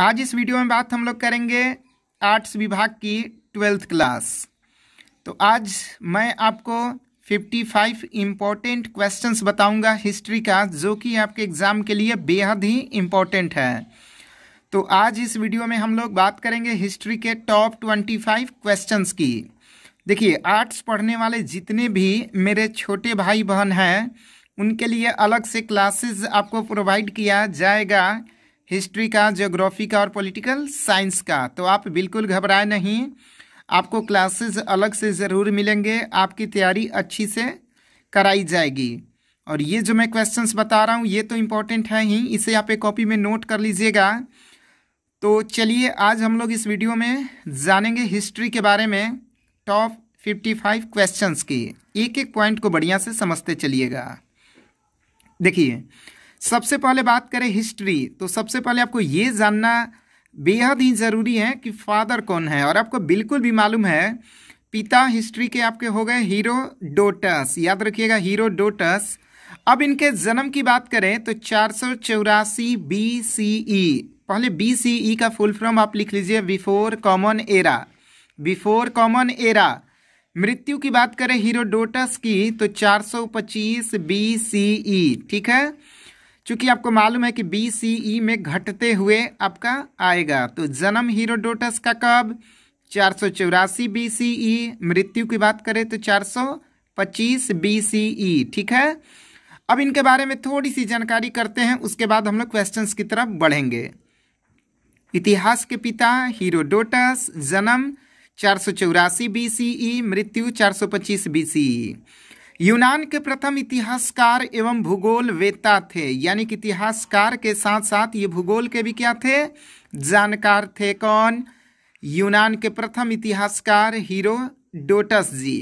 आज इस वीडियो में बात हम लोग करेंगे आर्ट्स विभाग की ट्वेल्थ क्लास तो आज मैं आपको 55 इम्पॉर्टेंट क्वेश्चन बताऊंगा हिस्ट्री का जो कि आपके एग्ज़ाम के लिए बेहद ही इम्पॉर्टेंट है तो आज इस वीडियो में हम लोग बात करेंगे हिस्ट्री के टॉप 25 क्वेश्चन की देखिए आर्ट्स पढ़ने वाले जितने भी मेरे छोटे भाई बहन हैं उनके लिए अलग से क्लासेस आपको प्रोवाइड किया जाएगा हिस्ट्री का ज्योग्राफी का और पॉलिटिकल साइंस का तो आप बिल्कुल घबराए नहीं आपको क्लासेस अलग से ज़रूर मिलेंगे आपकी तैयारी अच्छी से कराई जाएगी और ये जो मैं क्वेश्चंस बता रहा हूँ ये तो इम्पोर्टेंट है ही इसे आप एक कॉपी में नोट कर लीजिएगा तो चलिए आज हम लोग इस वीडियो में जानेंगे हिस्ट्री के बारे में टॉप फिफ्टी फाइव क्वेश्चन की एक एक पॉइंट को बढ़िया से समझते चलिएगा देखिए सबसे पहले बात करें हिस्ट्री तो सबसे पहले आपको ये जानना बेहद ही ज़रूरी है कि फादर कौन है और आपको बिल्कुल भी मालूम है पिता हिस्ट्री के आपके हो गए हीरो डोटस याद रखिएगा हीरो डोटस अब इनके जन्म की बात करें तो चार सौ चौरासी बी सी ई पहले बी सी ई का फुल फॉर्म आप लिख लीजिए before common era before common era मृत्यु की बात करें हीरोडोटस की तो चार सौ पच्चीस बी सी ई ठीक है चूंकि आपको मालूम है कि बी सी ई में घटते हुए आपका आएगा तो जन्म हीरोडोटस का कब चार सौ चौरासी बी सी ई मृत्यु की बात करें तो चार सौ पच्चीस बी सी ई ठीक है अब इनके बारे में थोड़ी सी जानकारी करते हैं उसके बाद हम लोग क्वेश्चन की तरफ बढ़ेंगे इतिहास के पिता हीरोडोटस जन्म चार सौ चौरासी बी सी ई मृत्यु चार सौ पच्चीस बी सी ई यूनान के प्रथम इतिहासकार एवं भूगोल वेता थे यानी कि इतिहासकार के साथ साथ ये भूगोल के भी क्या थे जानकार थे कौन यूनान के प्रथम इतिहासकार हीरो डोटस जी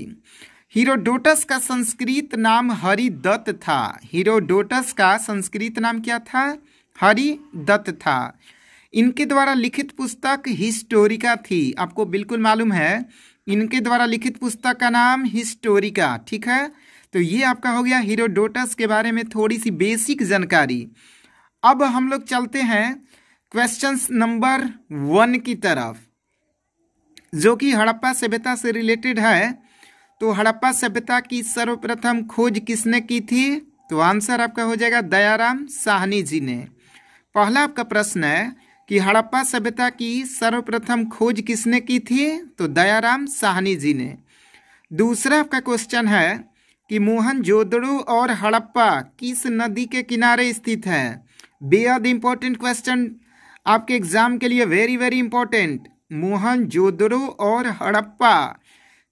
हीरोडोटस का संस्कृत नाम हरिदत्त था हीरोडोटस का संस्कृत नाम क्या था हरिदत्त था इनके द्वारा लिखित पुस्तक हिस्टोरिका थी आपको बिल्कुल मालूम है इनके द्वारा लिखित पुस्तक का नाम हिस्टोरिका ठीक है तो ये आपका हो गया हीरोडोटस के बारे में थोड़ी सी बेसिक जानकारी अब हम लोग चलते हैं क्वेश्चन नंबर वन की तरफ जो कि हड़प्पा सभ्यता से रिलेटेड है तो हड़प्पा सभ्यता की सर्वप्रथम खोज किसने की थी तो आंसर आपका हो जाएगा दयाराम साहनी जी ने पहला आपका प्रश्न है कि हड़प्पा सभ्यता की सर्वप्रथम खोज किसने की थी तो दयाराम साहनी जी ने दूसरा आपका क्वेश्चन है कि मोहनजोदड़ो और हड़प्पा किस नदी के किनारे स्थित है बेहद इंपॉर्टेंट क्वेश्चन आपके एग्जाम के लिए वेरी वेरी इंपॉर्टेंट मोहनजोदड़ो और हड़प्पा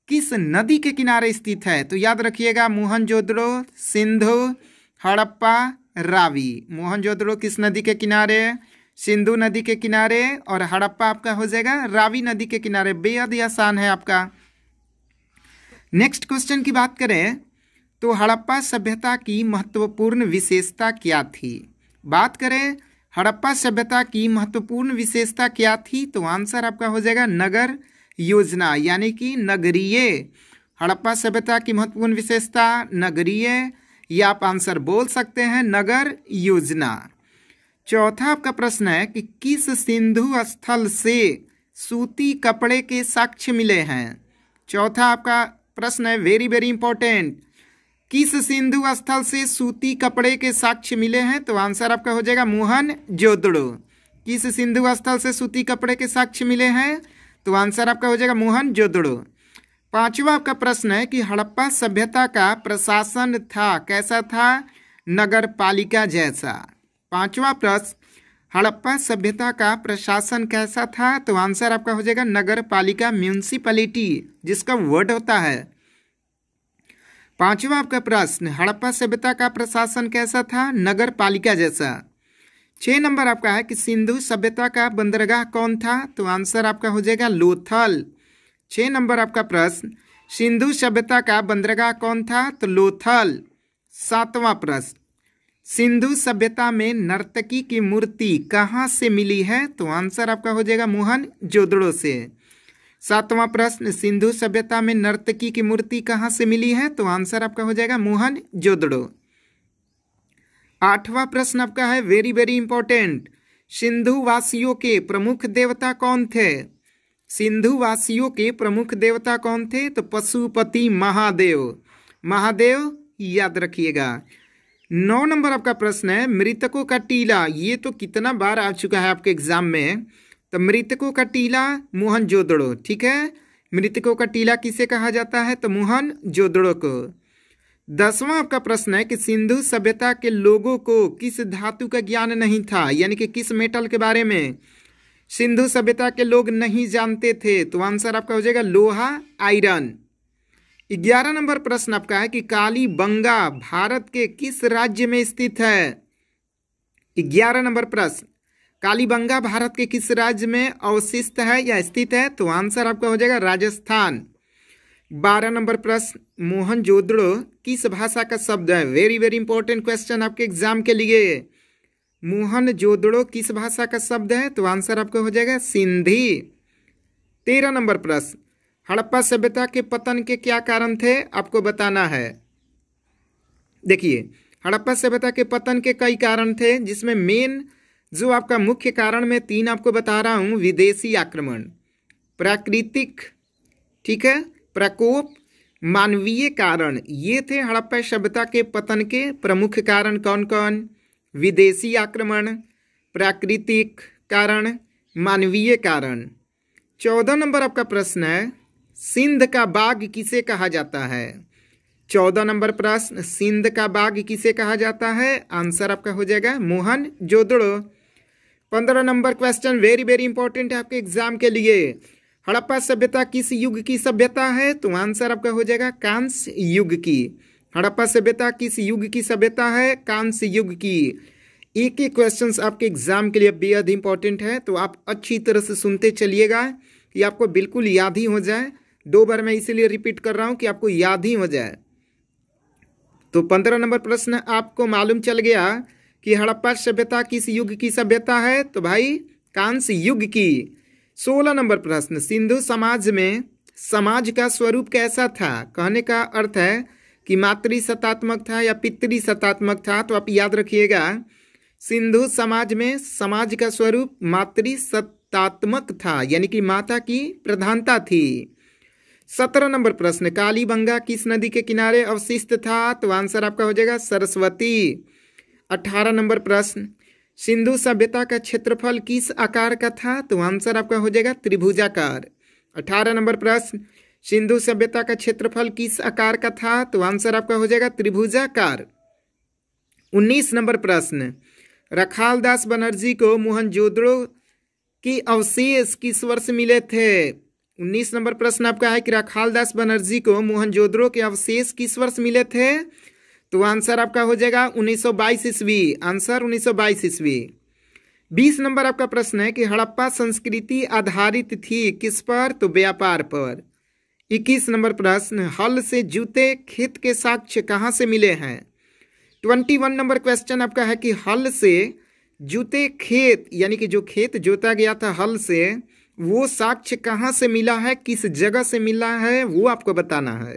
किस नदी के किनारे स्थित है तो याद रखिएगा मोहनजोदड़ो सिंधु हड़प्पा रावी मोहनजोदड़ो किस नदी के किनारे सिंधु नदी के किनारे और हड़प्पा आपका हो जाएगा रावी नदी के किनारे बेहद ही आसान है आपका नेक्स्ट क्वेश्चन की बात करें तो हड़प्पा सभ्यता की महत्वपूर्ण विशेषता क्या थी बात करें हड़प्पा सभ्यता की महत्वपूर्ण विशेषता क्या थी तो आंसर आपका हो जाएगा नगर योजना यानी कि नगरीय हड़प्पा सभ्यता की महत्वपूर्ण विशेषता नगरीय या आप आंसर बोल सकते हैं नगर योजना चौथा आपका प्रश्न है कि किस सिंधु स्थल से सूती कपड़े के साक्ष्य मिले हैं चौथा आपका प्रश्न है वेरी वेरी इंपॉर्टेंट किस सिंधु स्थल से सूती कपड़े के साक्ष्य मिले हैं तो आंसर आपका हो जाएगा मोहन जोदड़ो किस सिंधु स्थल से सूती कपड़े के साक्ष्य मिले हैं तो आंसर आपका हो जाएगा मोहन जोदड़ो पांचवा आपका प्रश्न है कि हड़प्पा सभ्यता का प्रशासन था कैसा था नगर पालिका जैसा पांचवा प्रश्न हड़प्पा सभ्यता का प्रशासन कैसा था तो आंसर आपका हो जाएगा नगर पालिका म्यूनसिपलिटी जिसका वर्ड होता है पांचवा आपका प्रश्न हड़प्पा सभ्यता का प्रशासन कैसा था नगर पालिका जैसा छह नंबर आपका है कि सिंधु सभ्यता का बंदरगाह कौन था तो आंसर आपका हो जाएगा लोथल छह नंबर आपका प्रश्न सिंधु सभ्यता का बंदरगाह कौन था तो लोथल सातवां प्रश्न सिंधु सभ्यता में नर्तकी की मूर्ति कहाँ से मिली है तो आंसर आपका हो जाएगा मोहन जोदड़ो से सातवां प्रश्न सिंधु सभ्यता में नर्तकी की मूर्ति कहाँ से मिली है तो आंसर आपका हो जाएगा मोहन जोदड़ो आठवां प्रश्न आपका है वेरी वेरी इंपॉर्टेंट सिंधु वासियों के प्रमुख देवता कौन थे सिंधु वासियों के प्रमुख देवता कौन थे तो पशुपति महादेव महादेव याद रखिएगा नौ नंबर आपका प्रश्न है मृतकों का टीला ये तो कितना बार आ चुका है आपके एग्जाम में तो मृतकों का टीला मोहन जोदड़ो ठीक है मृतकों का टीला किसे कहा जाता है तो मोहन जोदड़ो को दसवां आपका प्रश्न है कि सिंधु सभ्यता के लोगों को किस धातु का ज्ञान नहीं था यानी कि किस मेटल के बारे में सिंधु सभ्यता के लोग नहीं जानते थे तो आंसर आपका हो जाएगा लोहा आयरन ग्यारह नंबर प्रश्न आपका है कि काली बंगा भारत के किस राज्य में स्थित है ग्यारह नंबर प्रश्न कालीबंगा भारत के किस राज्य में अवशिष्ट है या स्थित है तो आंसर आपका हो जाएगा राजस्थान बारह नंबर प्रश्न मोहन जोदड़ो किस भाषा का शब्द है वेरी वेरी इंपॉर्टेंट क्वेश्चन आपके एग्जाम के लिए मोहन जोदड़ो किस भाषा का शब्द है तो आंसर आपका हो जाएगा सिंधी तेरह नंबर प्रश्न हड़प्पा सभ्यता के पतन के क्या कारण थे आपको बताना है देखिए हड़प्पा सभ्यता के पतन के कई कारण थे जिसमें मेन जो आपका मुख्य कारण मैं तीन आपको बता रहा हूँ विदेशी आक्रमण प्राकृतिक ठीक है प्रकोप मानवीय कारण ये थे हड़प्पा सभ्यता के पतन के प्रमुख कारण कौन कौन विदेशी आक्रमण प्राकृतिक कारण मानवीय कारण चौदह नंबर आपका प्रश्न है सिंध का बाग किसे कहा जाता है चौदह नंबर प्रश्न सिंध का बाग किसे कहा जाता है आंसर आपका हो जाएगा मोहन जोदड़ो पंद्रह number question very very important है आपके एग्जाम के लिए हड़प्पा सभ्यता किस युग की सभ्यता है तो आंसर आपका हो जाएगा कांस युग की हड़प्पा सभ्यता किस युग की सभ्यता है कांस युग की एक एक क्वेश्चन आपके एग्जाम के लिए बेहद इंपॉर्टेंट है तो आप अच्छी तरह से सुनते चलिएगा कि आपको बिल्कुल याद ही हो जाए दो बार मैं इसीलिए रिपीट कर रहा हूं कि आपको याद ही हो जाए तो पंद्रह नंबर प्रश्न आपको मालूम चल गया कि हड़प्पा सभ्यता किस युग की सभ्यता है तो भाई कांस्य युग की सोलह नंबर प्रश्न सिंधु समाज में समाज का स्वरूप कैसा था कहने का अर्थ है कि मातृ सत्तात्मक था या पितृ सत्तात्मक था तो आप याद रखिएगा सिंधु समाज में समाज का स्वरूप मातृ सत्तात्मक था यानी कि माता की प्रधानता थी सत्रह नंबर प्रश्न कालीबंगा किस नदी के किनारे अवशिष्ट था तो आंसर आपका हो जाएगा सरस्वती अठारह नंबर प्रश्न सिंधु सभ्यता का क्षेत्रफल किस आकार का था तो आंसर आपका हो जाएगा त्रिभुजाकार अठारह नंबर प्रश्न सिंधु सभ्यता का क्षेत्रफल किस आकार का था तो आंसर आपका हो जाएगा त्रिभुजाकार उन्नीस नंबर प्रश्न रखाल दास बनर्जी को मोहनजोदड़ो की अवशेष किस वर्ष मिले थे उन्नीस नंबर प्रश्न आपका है कि राखाल दास बनर्जी को मोहनजोद्रो के अवशेष किस वर्ष मिले थे तो आंसर आपका हो जाएगा 1922 ईस्वी आंसर 1922 ईस्वी बीस नंबर आपका प्रश्न है कि हड़प्पा संस्कृति आधारित थी किस पर तो व्यापार पर इक्कीस नंबर प्रश्न हल से जूते खेत के साक्ष्य कहाँ से मिले हैं ट्वेंटी वन नंबर क्वेश्चन आपका है कि हल से जूते खेत यानी कि जो खेत जोता गया था हल से वो साक्ष्य कहाँ से मिला है किस जगह से मिला है वो आपको बताना है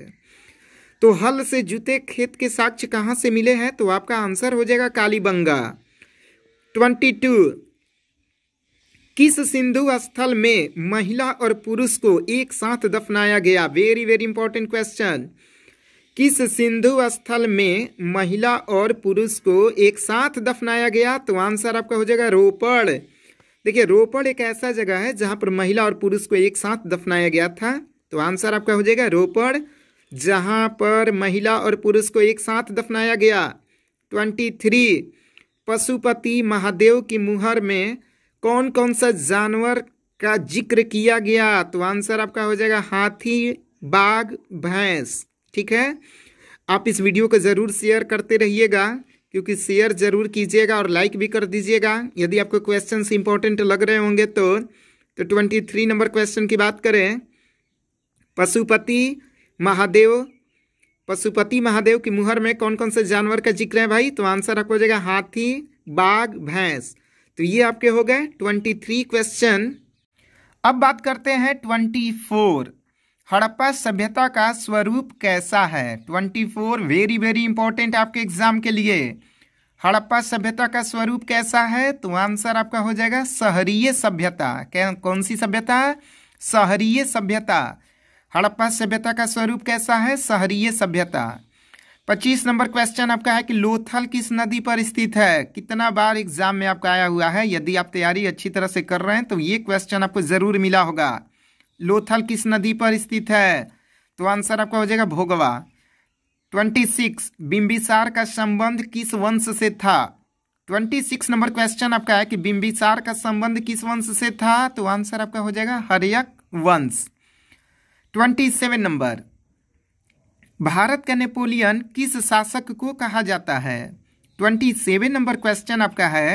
तो हल से जुते खेत के साक्ष्य कहाँ से मिले हैं तो आपका आंसर हो जाएगा कालीबंगा ट्वेंटी टू किस सिंधु स्थल में महिला और पुरुष को एक साथ दफनाया गया वेरी वेरी इंपॉर्टेंट क्वेश्चन किस सिंधु स्थल में महिला और पुरुष को एक साथ दफनाया गया तो आंसर आपका हो जाएगा रोपड़ देखिए रोपड़ एक ऐसा जगह है जहाँ पर महिला और पुरुष को एक साथ दफनाया गया था तो आंसर आपका हो जाएगा रोपड़ जहाँ पर महिला और पुरुष को एक साथ दफनाया गया ट्वेंटी थ्री पशुपति महादेव की मुहर में कौन कौन सा जानवर का जिक्र किया गया तो आंसर आपका हो जाएगा हाथी बाघ भैंस ठीक है आप इस वीडियो को ज़रूर शेयर करते रहिएगा क्योंकि शेयर जरूर कीजिएगा और लाइक भी कर दीजिएगा यदि आपको क्वेश्चन इंपॉर्टेंट लग रहे होंगे तो तो ट्वेंटी थ्री नंबर क्वेश्चन की बात करें पशुपति महादेव पशुपति महादेव की मुहर में कौन कौन से जानवर का जिक्र है भाई तो आंसर आपको हो जाएगा हाथी बाघ भैंस तो ये आपके हो गए ट्वेंटी थ्री क्वेश्चन अब बात करते हैं ट्वेंटी फोर हड़प्पा सभ्यता का स्वरूप कैसा है twenty four very very important आपके एग्जाम के लिए हड़प्पा सभ्यता का स्वरूप कैसा है तो आंसर आपका हो जाएगा शहरीय सभ्यता क्या कौन सी सभ्यता शहरीय सभ्यता हड़प्पा सभ्यता का स्वरूप कैसा है शहरीय सभ्यता पच्चीस नंबर क्वेश्चन आपका है कि लोथल किस नदी पर स्थित है कितना बार एग्जाम में आपका आया हुआ है यदि आप तैयारी अच्छी तरह से कर रहे हैं तो ये क्वेश्चन आपको जरूर मिला होगा लोथल किस नदी पर स्थित है तो आंसर आपका हो जाएगा भोगवा ट्वेंटी सिक्स बिंबिसार का संबंध किस वंश से था ट्वेंटी सिक्स नंबर क्वेश्चन आपका है कि बिंबिसार का संबंध किस वंश से था तो आंसर आपका हो जाएगा हरियक वंश ट्वेंटी सेवन नंबर भारत का नेपोलियन किस शासक को कहा जाता है ट्वेंटी सेवन नंबर क्वेश्चन आपका है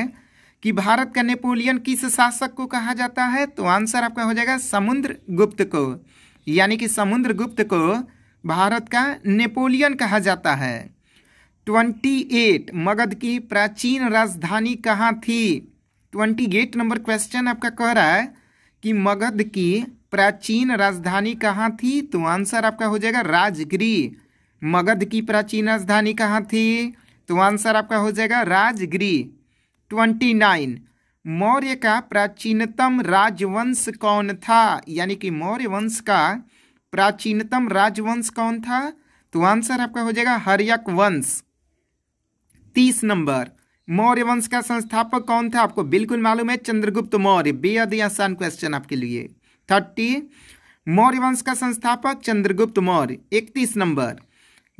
कि भारत का नेपोलियन किस शासक को कहा जाता है तो आंसर आपका हो जाएगा समुद्र गुप्त को यानी कि समुद्र गुप्त को भारत का नेपोलियन कहा जाता है ट्वेंटी एट मगध की प्राचीन राजधानी कहाँ थी ट्वेंटी एट नंबर क्वेश्चन आपका कह रहा है कि मगध की प्राचीन राजधानी कहाँ थी तो आंसर आपका हो जाएगा राजगिरी मगध की प्राचीन राजधानी कहाँ थी तो आंसर आपका हो जाएगा राजगिरी ट्वेंटी नाइन मौर्य का प्राचीनतम राजवंश कौन था यानी कि मौर्य वंश का प्राचीनतम राजवंश कौन था तो आंसर आपका हो जाएगा हरियक वंश तीस नंबर मौर्य वंश का संस्थापक कौन था आपको बिल्कुल मालूम है चंद्रगुप्त मौर्य बेहद ही आसान क्वेश्चन आपके लिए थर्टी मौर्य वंश का संस्थापक चंद्रगुप्त मौर्य इकतीस नंबर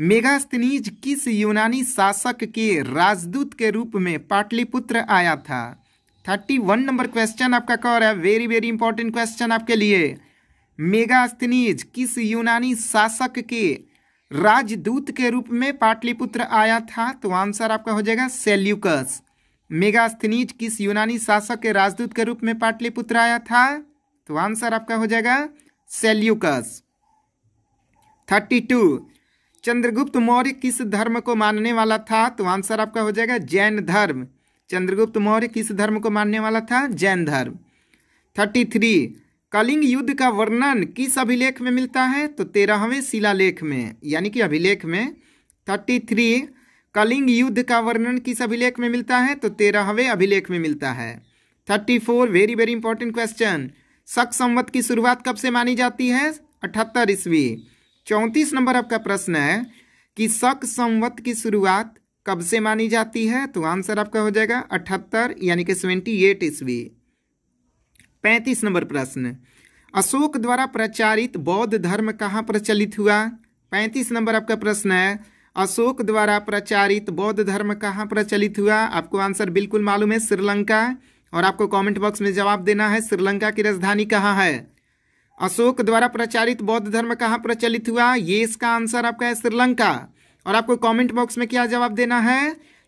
मेगास्तनीज किस यूनानी शासक के राजदूत के रूप में पाटलिपुत्र आया था थर्टी वन नंबर क्वेश्चन आपका कौर है वेरी वेरी इंपॉर्टेंट क्वेश्चन आपके लिए मेगास्तनीज किस यूनानी शासक के राजदूत के रूप में पाटलिपुत्र आया था तो आंसर आपका हो जाएगा सेल्यूकस मेगास्तनीज किस यूनानी शासक के राजदूत के रूप में पाटलिपुत्र आया था तो आंसर आपका हो जाएगा Seleucus thirty two Chandragupta Maurya किस धर्म को मानने वाला था तो आंसर आपका हो जाएगा जैन धर्म चंद्रगुप्त मौर्य किस धर्म को मानने वाला था जैन धर्म थर्टी थ्री कलिंग युद्ध का वर्णन किस अभिलेख में मिलता है तो तेरहवें शिलालेख में यानी कि अभिलेख में थर्टी थ्री कलिंग युद्ध का वर्णन किस अभिलेख में मिलता है तो तेरहवें अभिलेख में मिलता है thirty four very very important question Shaka Samvat की शुरुआत कब से मानी जाती है अठहत्तर ईस्वी चौंतीस नंबर आपका प्रश्न है कि शक संवत की शुरुआत कब से मानी जाती है तो आंसर आपका हो जाएगा अठहत्तर यानी कि सेवेंटी एट ईस्वी पैंतीस नंबर प्रश्न अशोक द्वारा प्रचारित बौद्ध धर्म कहाँ प्रचलित हुआ पैंतीस नंबर आपका प्रश्न है अशोक द्वारा प्रचारित बौद्ध धर्म कहाँ प्रचलित हुआ आपको आंसर बिल्कुल मालूम है श्रीलंका और आपको कमेंट बॉक्स में जवाब देना है श्रीलंका की राजधानी कहाँ है अशोक द्वारा प्रचारित बौद्ध धर्म कहाँ प्रचलित हुआ ये इसका आंसर आपका है श्रीलंका और आपको कमेंट बॉक्स में क्या जवाब देना है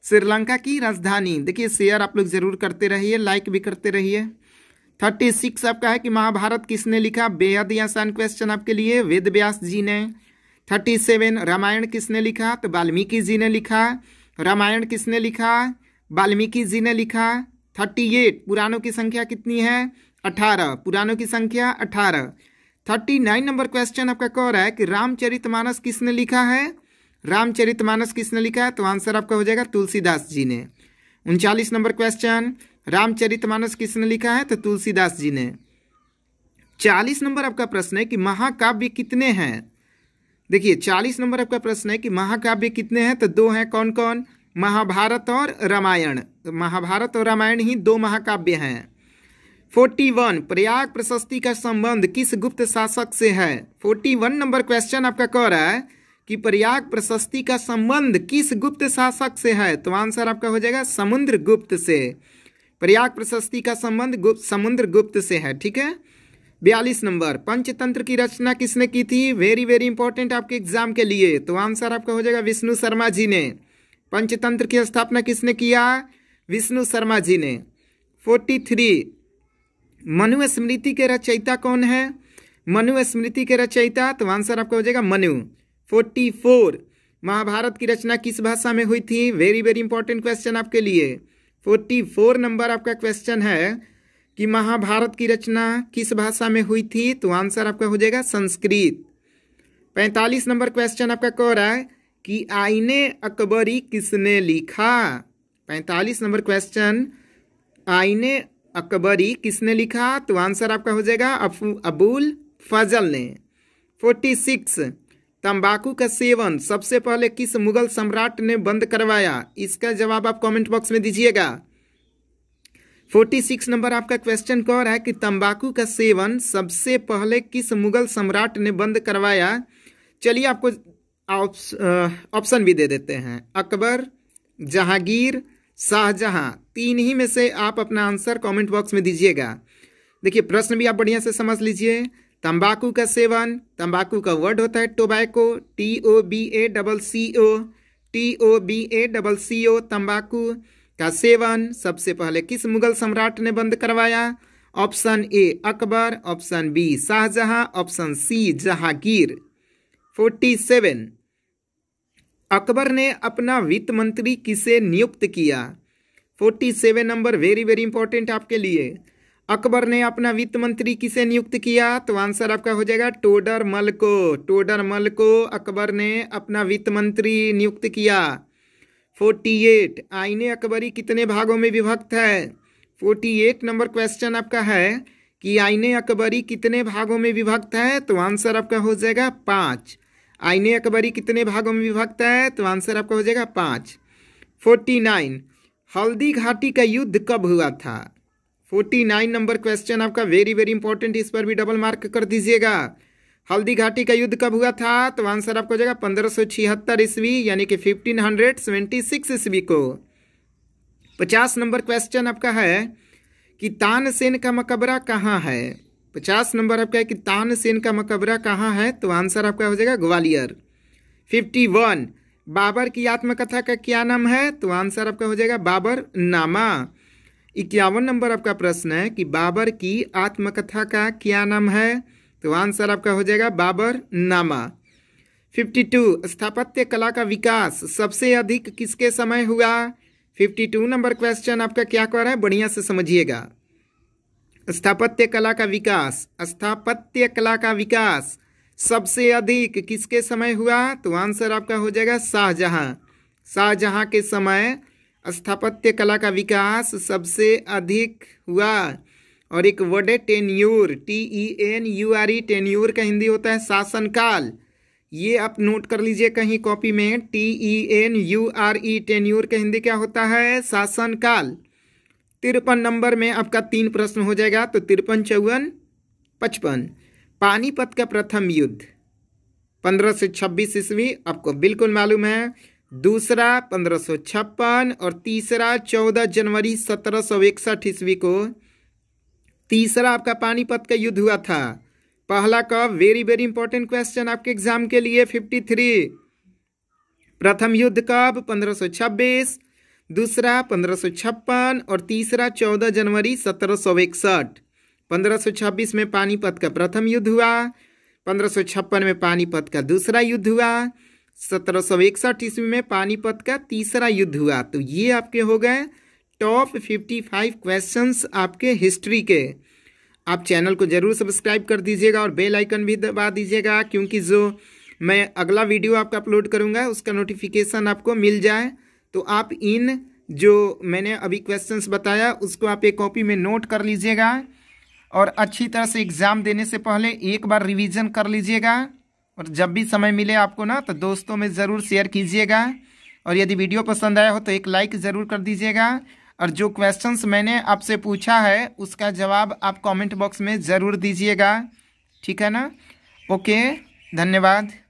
श्रीलंका की राजधानी देखिए शेयर आप लोग जरूर करते रहिए लाइक भी करते रहिए थर्टी सिक्स आपका है कि महाभारत किसने लिखा बेहद ही आसान क्वेश्चन आपके लिए वेद व्यास जी ने थर्टी सेवन रामायण किसने लिखा तो वाल्मीकि जी ने लिखा रामायण किसने लिखा वाल्मीकि जी ने लिखा थर्टी एट पुराणों की संख्या कितनी है अठारह पुरानों की संख्या अठारह थर्टी नाइन नंबर क्वेश्चन आपका कह रहा है कि रामचरितमानस किसने लिखा है रामचरितमानस किसने लिखा है तो आंसर आपका हो जाएगा तुलसीदास जी ने उनचालीस नंबर क्वेश्चन रामचरितमानस किसने लिखा है तो तुलसीदास जी ने चालीस नंबर आपका प्रश्न है कि महाकाव्य कितने हैं देखिए चालीस नंबर आपका प्रश्न है कि महाकाव्य कितने हैं तो दो हैं कौन कौन महाभारत और रामायण तो महाभारत और रामायण ही दो महाकाव्य हैं फोर्टी वन प्रयाग प्रशस्ति का संबंध किस गुप्त शासक से है फोर्टी वन नंबर क्वेश्चन आपका कह रहा है कि प्रयाग प्रशस्ति का संबंध किस गुप्त शासक से है तो आंसर आपका हो जाएगा समुद्र गुप्त से प्रयाग प्रशस्ति का संबंध गुप्त समुद्र गुप्त से है ठीक है बयालीस नंबर पंचतंत्र की रचना किसने की थी वेरी वेरी इंपॉर्टेंट आपके एग्जाम के लिए तो आंसर आपका हो जाएगा विष्णु शर्मा जी ने पंचतंत्र की स्थापना किसने किया विष्णु शर्मा जी ने फोर्टी थ्री मनु स्मृति के रचयिता कौन है मनु स्मृति के रचयिता तो आंसर आपका हो जाएगा मनु फोर्टी फोर महाभारत की रचना किस भाषा में हुई थी वेरी वेरी इंपॉर्टेंट क्वेश्चन आपके लिए फोर्टी फोर नंबर आपका क्वेश्चन है कि महाभारत की रचना किस भाषा में हुई थी तो आंसर आपका हो जाएगा संस्कृत पैंतालीस नंबर क्वेश्चन आपका कह रहा है कि आईने अकबरी किसने लिखा पैंतालीस नंबर क्वेश्चन आईने अकबरी किसने लिखा तो आंसर आपका हो जाएगा अबुल फजल ने फोर्टी सिक्स तंबाकू का सेवन सबसे पहले किस मुगल सम्राट ने बंद करवाया इसका जवाब आप कमेंट बॉक्स में दीजिएगा फोर्टी सिक्स नंबर आपका क्वेश्चन कह रहा है कि तंबाकू का सेवन सबसे पहले किस मुगल सम्राट ने बंद करवाया चलिए आपको ऑप्शन भी दे देते हैं अकबर जहांगीर शाहजहां तीन ही में से आप अपना आंसर कमेंट बॉक्स में दीजिएगा देखिए प्रश्न भी आप बढ़िया से समझ लीजिए तंबाकू का सेवन तंबाकू का वर्ड होता है tobacco T O B A double C O T O B A double C O तंबाकू का सेवन सबसे पहले किस मुगल सम्राट ने बंद करवाया option A Akbar option B Shahjahan option C Jahangir forty seven Akbar ने अपना वित्त मंत्री किसे नियुक्त किया forty seven number very very important आपके लिए अकबर ने अपना वित्त मंत्री किसे नियुक्त किया तो आंसर आपका हो जाएगा टोडर मल को टोडर मल को अकबर ने अपना वित्त मंत्री नियुक्त किया फोर्टी एट आईने अकबरी कितने भागों में विभक्त है फोर्टी एट नंबर क्वेश्चन आपका है कि आईने अकबरी कितने भागों में विभक्त है तो आंसर आपका हो जाएगा पाँच आईने अकबरी कितने भागों में विभक्त है तो आंसर आपका हो जाएगा पाँच फोर्टी नाइन हल्दी घाटी का युद्ध कब हुआ था फोर्टी नाइन नंबर क्वेश्चन आपका वेरी वेरी इंपॉर्टेंट इस पर भी डबल मार्क कर दीजिएगा हल्दी घाटी का युद्ध कब हुआ था तो आंसर आपको हो जाएगा पंद्रह सौ छिहत्तर ईस्वी यानी कि फिफ्टीन हंड्रेड सेवेंटी सिक्स ईस्वी को पचास नंबर क्वेश्चन आपका है कि तानसेन का मकबरा कहाँ है पचास नंबर आपका है कि तानसेन का मकबरा कहाँ है तो आंसर आपका हो जाएगा ग्वालियर फिफ्टी वन बाबर की आत्मकथा का क्या नाम है तो आंसर आपका हो जाएगा बाबर नामा इक्यावन नंबर आपका प्रश्न है कि बाबर की आत्मकथा का क्या नाम है तो आंसर आपका हो जाएगा बाबर नामा फिफ्टी टू स्थापत्य कला का विकास सबसे अधिक किसके समय हुआ फिफ्टी टू नंबर क्वेश्चन आपका क्या कह रहा है बढ़िया से समझिएगा स्थापत्य कला का विकास स्थापत्य कला का विकास सबसे अधिक किसके समय हुआ तो आंसर आपका हो जाएगा शाहजहाँ शाहजहाँ के समय स्थापत्य कला का विकास सबसे अधिक हुआ और एक वर्ड है tenure T E N U R E tenure का हिंदी होता है शासनकाल ये आप नोट कर लीजिए कहीं कॉपी में T E N U R E tenure का हिंदी क्या होता है शासनकाल तिरपन नंबर में आपका तीन प्रश्न हो जाएगा तो तिरपन चौवन पचपन पानीपत का प्रथम युद्ध पंद्रह सौ छब्बीस ईस्वी आपको बिल्कुल मालूम है दूसरा पंद्रह सौ छप्पन और तीसरा चौदह जनवरी सत्रह सौ इकसठ ईस्वी को तीसरा आपका पानीपत का युद्ध हुआ था पहला कब वेरी वेरी इंपॉर्टेंट क्वेश्चन आपके एग्जाम के लिए फिफ्टी थ्री प्रथम युद्ध कब पंद्रह सौ छब्बीस दूसरा पंद्रह सौ छप्पन और तीसरा चौदह जनवरी सत्रह सौ इकसठ 1526 में पानीपत का प्रथम युद्ध हुआ पंद्रह में पानीपत का दूसरा युद्ध हुआ सत्रह सौ इकसठ ईस्वी में पानीपत का तीसरा युद्ध हुआ तो ये आपके हो गए टॉप फिफ्टी फाइव क्वेश्चंस आपके हिस्ट्री के आप चैनल को ज़रूर सब्सक्राइब कर दीजिएगा और बेल आइकन भी दबा दीजिएगा क्योंकि जो मैं अगला वीडियो आपका अपलोड करूँगा उसका नोटिफिकेशन आपको मिल जाए तो आप इन जो मैंने अभी क्वेश्चंस बताया उसको आप एक कॉपी में नोट कर लीजिएगा और अच्छी तरह से एग्ज़ाम देने से पहले एक बार रिवीजन कर लीजिएगा और जब भी समय मिले आपको ना तो दोस्तों में ज़रूर शेयर कीजिएगा और यदि वीडियो पसंद आया हो तो एक लाइक ज़रूर कर दीजिएगा और जो क्वेश्चंस मैंने आपसे पूछा है उसका जवाब आप कमेंट बॉक्स में ज़रूर दीजिएगा ठीक है ना ओके धन्यवाद